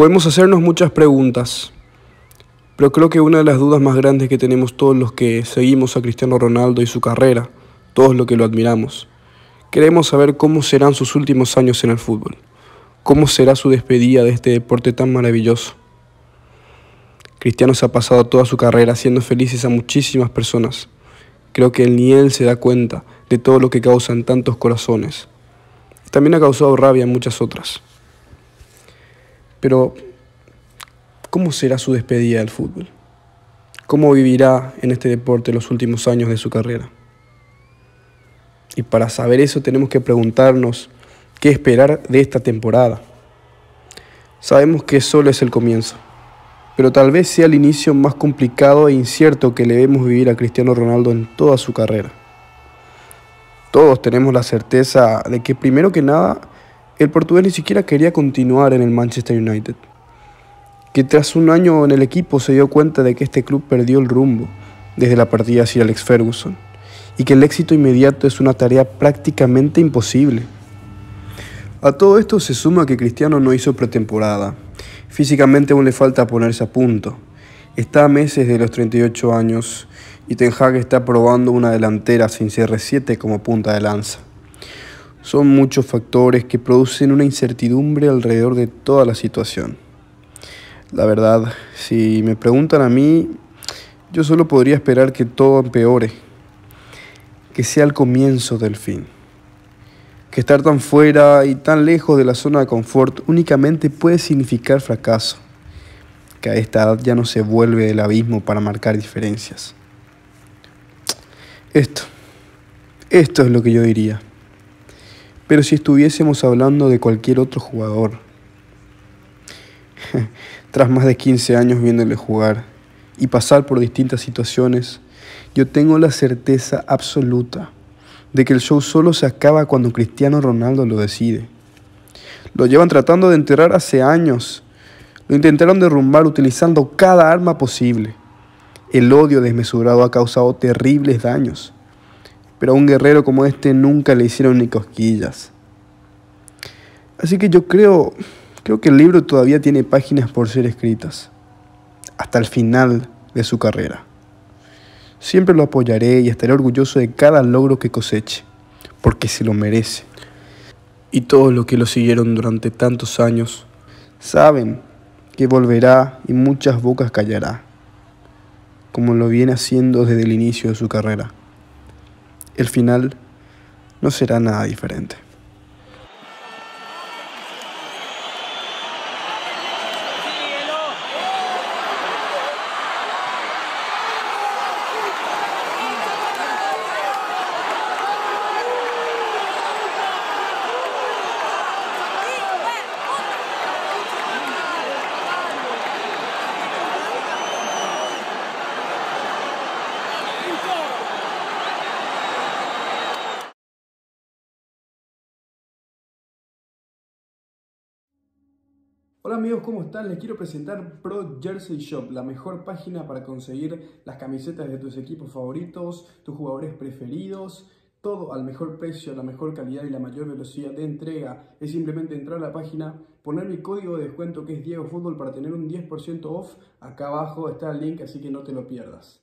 Podemos hacernos muchas preguntas, pero creo que una de las dudas más grandes que tenemos todos los que seguimos a Cristiano Ronaldo y su carrera, todos los que lo admiramos, queremos saber cómo serán sus últimos años en el fútbol, cómo será su despedida de este deporte tan maravilloso. Cristiano se ha pasado toda su carrera haciendo felices a muchísimas personas. Creo que ni él se da cuenta de todo lo que causa en tantos corazones. También ha causado rabia en muchas otras. Pero, ¿cómo será su despedida del fútbol? ¿Cómo vivirá en este deporte los últimos años de su carrera? Y para saber eso tenemos que preguntarnos qué esperar de esta temporada. Sabemos que solo es el comienzo, pero tal vez sea el inicio más complicado e incierto que le vemos vivir a Cristiano Ronaldo en toda su carrera. Todos tenemos la certeza de que primero que nada el portugués ni siquiera quería continuar en el Manchester United, que tras un año en el equipo se dio cuenta de que este club perdió el rumbo desde la partida hacia Alex Ferguson y que el éxito inmediato es una tarea prácticamente imposible. A todo esto se suma que Cristiano no hizo pretemporada. Físicamente aún le falta ponerse a punto. Está a meses de los 38 años y Ten Hag está probando una delantera sin CR7 como punta de lanza. Son muchos factores que producen una incertidumbre alrededor de toda la situación. La verdad, si me preguntan a mí, yo solo podría esperar que todo empeore, que sea el comienzo del fin. Que estar tan fuera y tan lejos de la zona de confort únicamente puede significar fracaso, que a esta edad ya no se vuelve el abismo para marcar diferencias. Esto, esto es lo que yo diría. Pero si estuviésemos hablando de cualquier otro jugador, tras más de 15 años viéndole jugar y pasar por distintas situaciones, yo tengo la certeza absoluta de que el show solo se acaba cuando Cristiano Ronaldo lo decide. Lo llevan tratando de enterrar hace años. Lo intentaron derrumbar utilizando cada arma posible. El odio desmesurado ha causado terribles daños pero a un guerrero como este nunca le hicieron ni cosquillas. Así que yo creo, creo que el libro todavía tiene páginas por ser escritas, hasta el final de su carrera. Siempre lo apoyaré y estaré orgulloso de cada logro que coseche, porque se lo merece. Y todos los que lo siguieron durante tantos años saben que volverá y muchas bocas callará, como lo viene haciendo desde el inicio de su carrera el final no será nada diferente. Hola amigos, ¿cómo están? Les quiero presentar Pro Jersey Shop, la mejor página para conseguir las camisetas de tus equipos favoritos, tus jugadores preferidos, todo al mejor precio, la mejor calidad y la mayor velocidad de entrega. Es simplemente entrar a la página, poner mi código de descuento que es Diego Fútbol para tener un 10% off. Acá abajo está el link, así que no te lo pierdas.